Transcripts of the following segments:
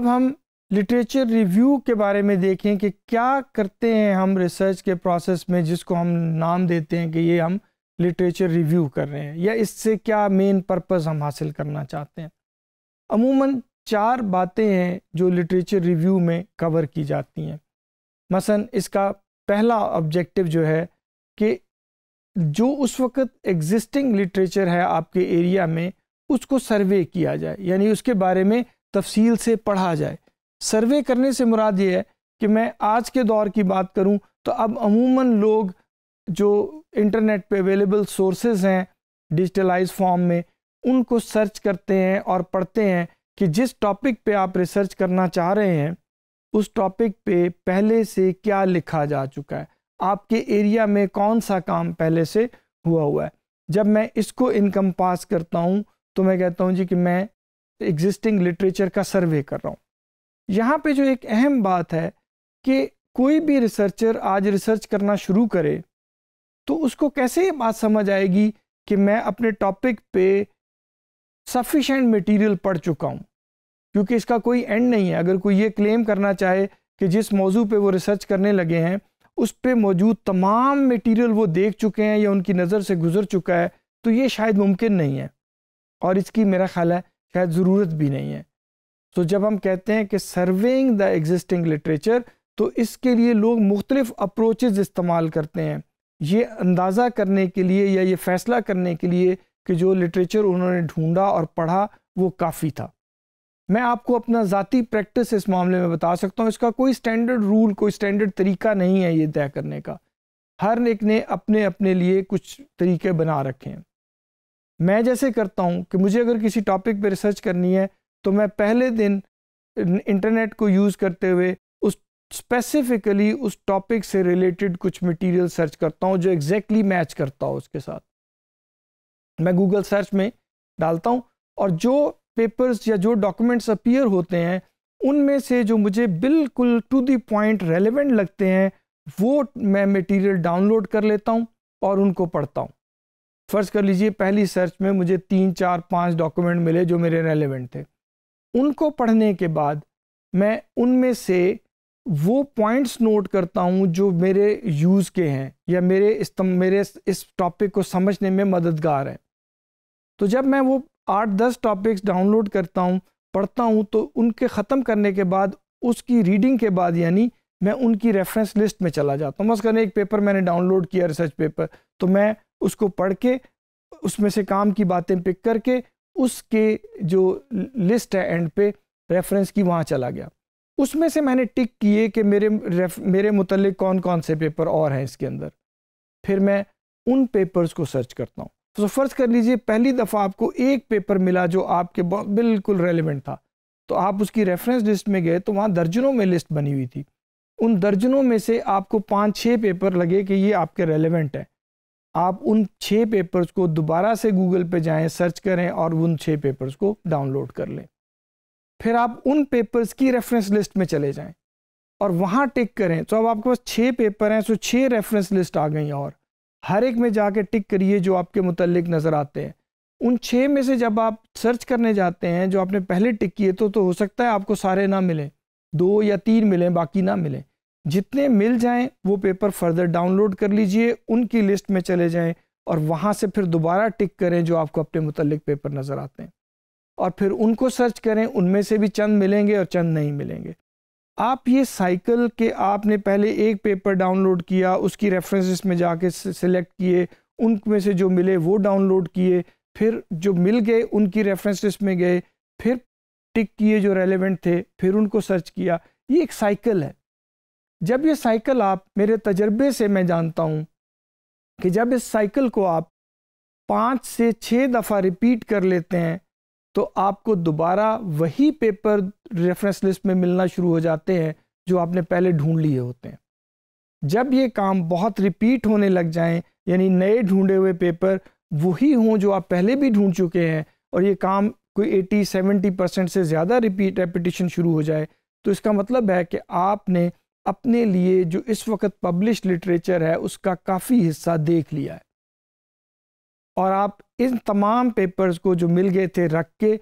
अब हम literature review के बारे में देखें कि क्या करते हैं हम रिसर्च के प्रोसेस में जिसको हम नाम देते हैं कि ये हम लिटरेचर रिव्यू कर रहे हैं या इससे क्या मेन पर्पस हम हासिल करना चाहते हैं अमूमन चार बातें हैं जो लिटरेचर रिव्यू में कवर की जाती हैं मसन इसका पहला ऑब्जेक्टिव जो है कि जो उस वक्त एग्जिस्टिंग लिटरेचर है आपके एरिया में उसको सर्वे किया जाए यानी उसके बारे में तफसील से पढ़ा जाए सर्वे करने से मुराद ये है कि मैं आज के दौर की बात करूं तो अब अमूमन लोग जो इंटरनेट पे अवेलेबल सोर्सेज हैं डिजिटलाइज फॉर्म में उनको सर्च करते हैं और पढ़ते हैं कि जिस टॉपिक पे आप रिसर्च करना चाह रहे हैं उस टॉपिक पे पहले से क्या लिखा जा चुका है आपके एरिया में कौन सा काम पहले से हुआ हुआ है जब मैं इसको इनकम पास करता हूँ तो मैं कहता हूँ जी कि मैं एग्जिस्टिंग लिटरेचर का सर्वे कर रहा हूँ यहाँ पे जो एक अहम बात है कि कोई भी रिसर्चर आज रिसर्च करना शुरू करे तो उसको कैसे ये बात समझ आएगी कि मैं अपने टॉपिक पे सफिशेंट मटेरियल पढ़ चुका हूँ क्योंकि इसका कोई एंड नहीं है अगर कोई ये क्लेम करना चाहे कि जिस मौजू पे वो रिसर्च करने लगे हैं उस पे मौजूद तमाम मटेरियल वो देख चुके हैं या उनकी नज़र से गुजर चुका है तो ये शायद मुमकिन नहीं है और इसकी मेरा ख्याल है शायद ज़रूरत भी नहीं है तो जब हम कहते हैं कि सर्वेइंग द एग्जिस्टिंग लिटरेचर तो इसके लिए लोग मुख्तलिफ़ अप्रोचेज़ इस्तेमाल करते हैं ये अंदाज़ा करने के लिए या ये फ़ैसला करने के लिए कि जो लिटरेचर उन्होंने ढूंढा और पढ़ा वो काफ़ी था मैं आपको अपना ज़ाती प्रैक्टिस इस मामले में बता सकता हूँ इसका कोई स्टैंडर्ड रूल कोई स्टैंडर्ड तरीका नहीं है ये तय करने का हर एक ने अपने अपने लिए कुछ तरीके बना रखे हैं मैं जैसे करता हूँ कि मुझे अगर किसी टॉपिक पर रिसर्च करनी है तो मैं पहले दिन इंटरनेट को यूज़ करते हुए उस स्पेसिफिकली उस टॉपिक से रिलेटेड कुछ मटेरियल सर्च करता हूँ जो एग्जैक्टली exactly मैच करता हो उसके साथ मैं गूगल सर्च में डालता हूँ और जो पेपर्स या जो डॉक्यूमेंट्स अपीयर होते हैं उनमें से जो मुझे बिल्कुल टू दी पॉइंट रेलिवेंट लगते हैं वो मैं मटेरियल डाउनलोड कर लेता हूँ और उनको पढ़ता हूँ फ़र्ज़ कर लीजिए पहली सर्च में मुझे तीन चार पाँच डॉक्यूमेंट मिले जो मेरे रेलिवेंट थे उनको पढ़ने के बाद मैं उनमें से वो पॉइंट्स नोट करता हूँ जो मेरे यूज़ के हैं या मेरे इस मेरे इस टॉपिक को समझने में मददगार हैं तो जब मैं वो आठ दस टॉपिक्स डाउनलोड करता हूँ पढ़ता हूँ तो उनके ख़त्म करने के बाद उसकी रीडिंग के बाद यानी मैं उनकी रेफरेंस लिस्ट में चला जाता हूँ बस करने एक पेपर मैंने डाउनलोड किया रिसर्च पेपर तो मैं उसको पढ़ के उसमें से काम की बातें पिक करके उसके जो लिस्ट है एंड पे रेफरेंस की वहाँ चला गया उसमें से मैंने टिक किए कि मेरे मेरे मुतल कौन कौन से पेपर और हैं इसके अंदर फिर मैं उन पेपर्स को सर्च करता हूँ तो फ़र्ज़ कर लीजिए पहली दफ़ा आपको एक पेपर मिला जो आपके बिल्कुल रेलिवेंट था तो आप उसकी रेफरेंस लिस्ट में गए तो वहाँ दर्जनों में लिस्ट बनी हुई थी उन दर्जनों में से आपको पाँच छः पेपर लगे कि ये आपके रेलिवेंट हैं आप उन छः पेपर्स को दोबारा से गूगल पे जाएं सर्च करें और उन छः पेपर्स को डाउनलोड कर लें फिर आप उन पेपर्स की रेफरेंस लिस्ट में चले जाएं और वहाँ टिक करें तो अब आपके पास छः पेपर हैं सो छः रेफरेंस लिस्ट आ गई और हर एक में जाके टिक करिए जो आपके मुतलक नज़र आते हैं उन छः में से जब आप सर्च करने जाते हैं जो आपने पहले टिक किए तो तो हो सकता है आपको सारे ना मिलें दो या तीन मिलें बाकी ना मिलें जितने मिल जाएं वो पेपर फर्दर डाउनलोड कर लीजिए उनकी लिस्ट में चले जाएं और वहाँ से फिर दोबारा टिक करें जो आपको अपने मुतलक पेपर नज़र आते हैं और फिर उनको सर्च करें उनमें से भी चंद मिलेंगे और चंद नहीं मिलेंगे आप ये साइकिल के आपने पहले एक पेपर डाउनलोड किया उसकी रेफरेंसेस में जाके सेलेक्ट किए उनमें से जो मिले वो डाउनलोड किए फिर जो मिल गए उनकी रेफरेंसेस में गए फिर टिक किए जो रेलेवेंट थे फिर उनको सर्च किया ये एक साइकिल है जब ये साइकिल आप मेरे तजर्बे से मैं जानता हूँ कि जब इस साइकिल को आप पाँच से छः दफ़ा रिपीट कर लेते हैं तो आपको दोबारा वही पेपर रेफरेंस लिस्ट में मिलना शुरू हो जाते हैं जो आपने पहले ढूंढ लिए होते हैं जब ये काम बहुत रिपीट होने लग जाएं यानी नए ढूंढे हुए पेपर वही हों जो आप पहले भी ढूंढ चुके हैं और ये काम कोई 80 70 परसेंट से ज़्यादा रिपीट रेपिटेशन शुरू हो जाए तो इसका मतलब है कि आपने अपने लिए जो इस वक्त पब्लिश लिटरेचर है उसका काफ़ी हिस्सा देख लिया है और आप इन तमाम पेपर्स को जो मिल गए थे रख के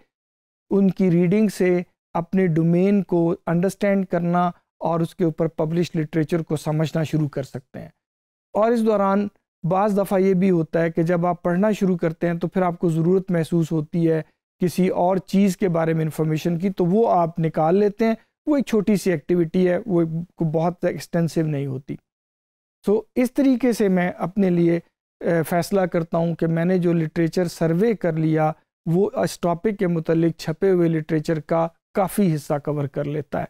उनकी रीडिंग से अपने डोमेन को अंडरस्टैंड करना और उसके ऊपर पब्लिश लिटरेचर को समझना शुरू कर सकते हैं और इस दौरान बज़ दफ़ा ये भी होता है कि जब आप पढ़ना शुरू करते हैं तो फिर आपको ज़रूरत महसूस होती है किसी और चीज़ के बारे में इंफॉर्मेशन की तो वो आप निकाल लेते हैं वो एक छोटी सी एक्टिविटी है वो बहुत एक्सटेंसिव नहीं होती सो so, इस तरीके से मैं अपने लिए फ़ैसला करता हूँ कि मैंने जो लिटरेचर सर्वे कर लिया वो इस टॉपिक के मतलब छपे हुए लिटरेचर का काफ़ी हिस्सा कवर कर लेता है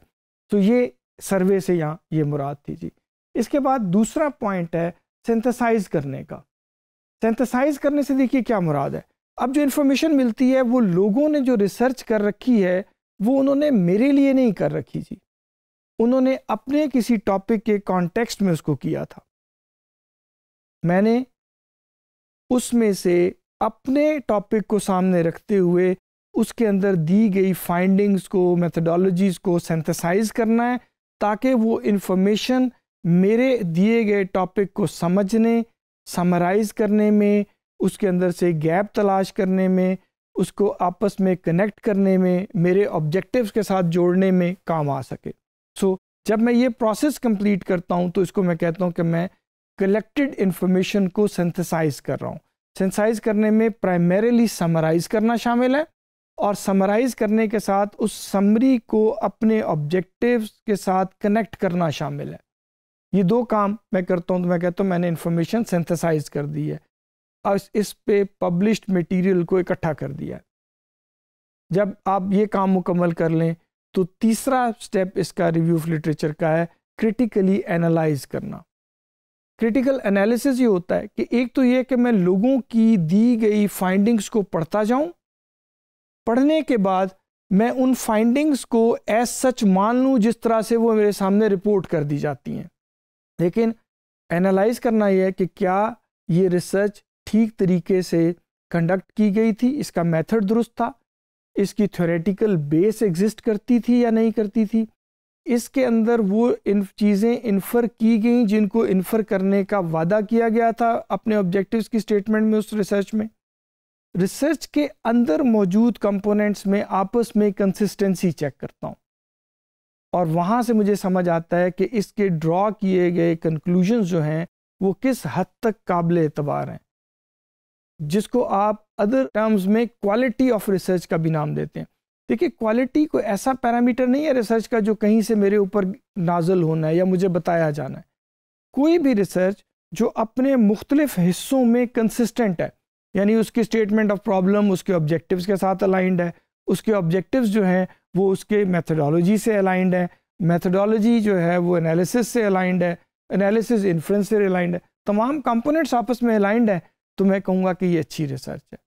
तो ये सर्वे से यहाँ ये मुराद थी जी इसके बाद दूसरा पॉइंट है सिंथेसाइज करने का सिंथेसाइज करने से देखिए क्या मुराद है अब जो इन्फॉर्मेशन मिलती है वो लोगों ने जो रिसर्च कर रखी है वो उन्होंने मेरे लिए नहीं कर रखी थी उन्होंने अपने किसी टॉपिक के कॉन्टेक्स्ट में उसको किया था मैंने उसमें से अपने टॉपिक को सामने रखते हुए उसके अंदर दी गई फाइंडिंग्स को मेथडोलॉजीज़ को सेंथेसाइज करना है ताकि वो इन्फॉर्मेशन मेरे दिए गए टॉपिक को समझने समराइज़ करने में उसके अंदर से गैप तलाश करने में उसको आपस में कनेक्ट करने में मेरे ऑब्जेक्टिव्स के साथ जोड़ने में काम आ सके सो so, जब मैं ये प्रोसेस कंप्लीट करता हूँ तो इसको मैं कहता हूँ कि मैं कलेक्टेड इन्फॉर्मेशन को सिंथेसाइज कर रहा हूँ सिंथेसाइज करने में प्राइमरीली समराइज करना शामिल है और समराइज करने के साथ उस समरी को अपने ऑब्जेक्टिव्स के साथ कनेक्ट करना शामिल है ये दो काम मैं करता हूँ तो मैं कहता हूँ मैंने इन्फॉर्मेशन सिंथेसाइज कर दी है इस पे पब्लिश्ड मटेरियल को इकट्ठा कर दिया जब आप ये काम मुकम्मल कर लें तो तीसरा स्टेप इसका रिव्यू ऑफ लिटरेचर का है क्रिटिकली एनालाइज करना क्रिटिकल एनालिसिस ये होता है कि एक तो ये कि मैं लोगों की दी गई फाइंडिंग्स को पढ़ता जाऊं पढ़ने के बाद मैं उन फाइंडिंग्स को एज सच मान लूँ जिस तरह से वो मेरे सामने रिपोर्ट कर दी जाती हैं लेकिन एनालाइज करना यह है कि क्या ये रिसर्च ठीक तरीके से कंडक्ट की गई थी इसका मेथड दुरुस्त था इसकी थ्योरेटिकल बेस एग्जिस्ट करती थी या नहीं करती थी इसके अंदर वो इन चीज़ें इन्फर की गई जिनको इन्फर करने का वादा किया गया था अपने ऑब्जेक्टिव्स की स्टेटमेंट में उस रिसर्च में रिसर्च के अंदर मौजूद कंपोनेंट्स में आपस में कंसिस्टेंसी चेक करता हूँ और वहाँ से मुझे समझ आता है कि इसके ड्रॉ किए गए कंक्लूजन जो हैं वो किस हद तक काबिल एतबार हैं जिसको आप अदर टर्म्स में क्वालिटी ऑफ रिसर्च का भी नाम देते हैं देखिए क्वालिटी को ऐसा पैरामीटर नहीं है रिसर्च का जो कहीं से मेरे ऊपर नाजल होना है या मुझे बताया जाना है कोई भी रिसर्च जो अपने मुख्तलिफ हिस्सों में कंसिस्टेंट है यानी उसकी स्टेटमेंट ऑफ प्रॉब्लम उसके ऑब्जेक्टिव्स के साथ अलाइंड है उसके ऑब्जेक्टिव्स जो हैं वो उसके मैथडोलॉजी से अलाइंड है मैथडोलॉजी जो है वो एनालिसिस से अलाइंड है एनालिसिस इन्फ्रेंस से अलाइंड है तमाम कंपोनेंट्स आपस में अलाइंड है तो मैं कहूँगा कि ये अच्छी रिसर्च है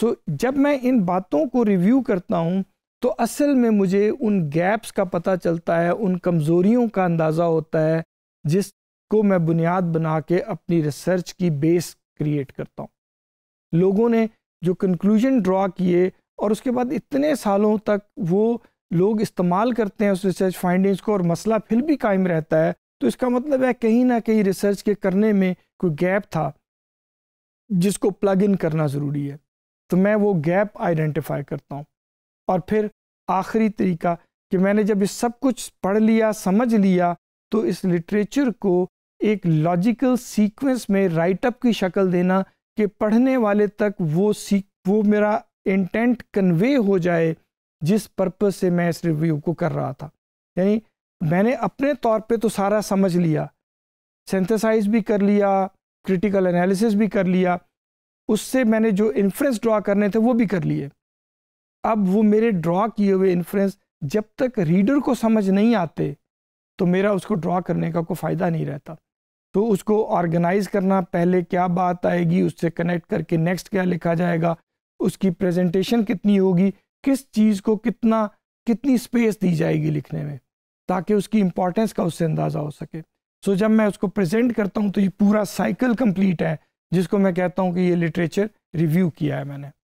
सो so, जब मैं इन बातों को रिव्यू करता हूँ तो असल में मुझे उन गैप्स का पता चलता है उन कमज़ोरियों का अंदाज़ा होता है जिसको मैं बुनियाद बना के अपनी रिसर्च की बेस क्रिएट करता हूँ लोगों ने जो कंक्लूजन ड्रा किए और उसके बाद इतने सालों तक वो लोग इस्तेमाल करते हैं उस रिसर्च फाइंडिंग्स को और मसला फिर भी कायम रहता है तो इसका मतलब है कहीं ना कहीं रिसर्च के करने में कोई गैप था जिसको प्लग इन करना ज़रूरी है तो मैं वो गैप आइडेंटिफाई करता हूँ और फिर आखिरी तरीका कि मैंने जब इस सब कुछ पढ़ लिया समझ लिया तो इस लिटरेचर को एक लॉजिकल सीक्वेंस में राइटअप की शक्ल देना कि पढ़ने वाले तक वो सी वो मेरा इंटेंट कन्वे हो जाए जिस पर्पज से मैं इस रिव्यू को कर रहा था यानी मैंने अपने तौर पे तो सारा समझ लिया सेंथेसाइज भी कर लिया क्रिटिकल एनालिसिस भी कर लिया उससे मैंने जो इन्फ्रेंस ड्रा करने थे वो भी कर लिए अब वो मेरे ड्रा किए हुए इन्फ्रेंस जब तक रीडर को समझ नहीं आते तो मेरा उसको ड्रा करने का कोई फ़ायदा नहीं रहता तो उसको ऑर्गेनाइज करना पहले क्या बात आएगी उससे कनेक्ट करके नेक्स्ट क्या लिखा जाएगा उसकी प्रेजेंटेशन कितनी होगी किस चीज़ को कितना कितनी स्पेस दी जाएगी लिखने में ताकि उसकी इम्पोर्टेंस का उससे अंदाज़ा हो सके सो जब मैं उसको प्रेजेंट करता हूँ तो ये पूरा साइकिल कंप्लीट है जिसको मैं कहता हूँ कि ये लिटरेचर रिव्यू किया है मैंने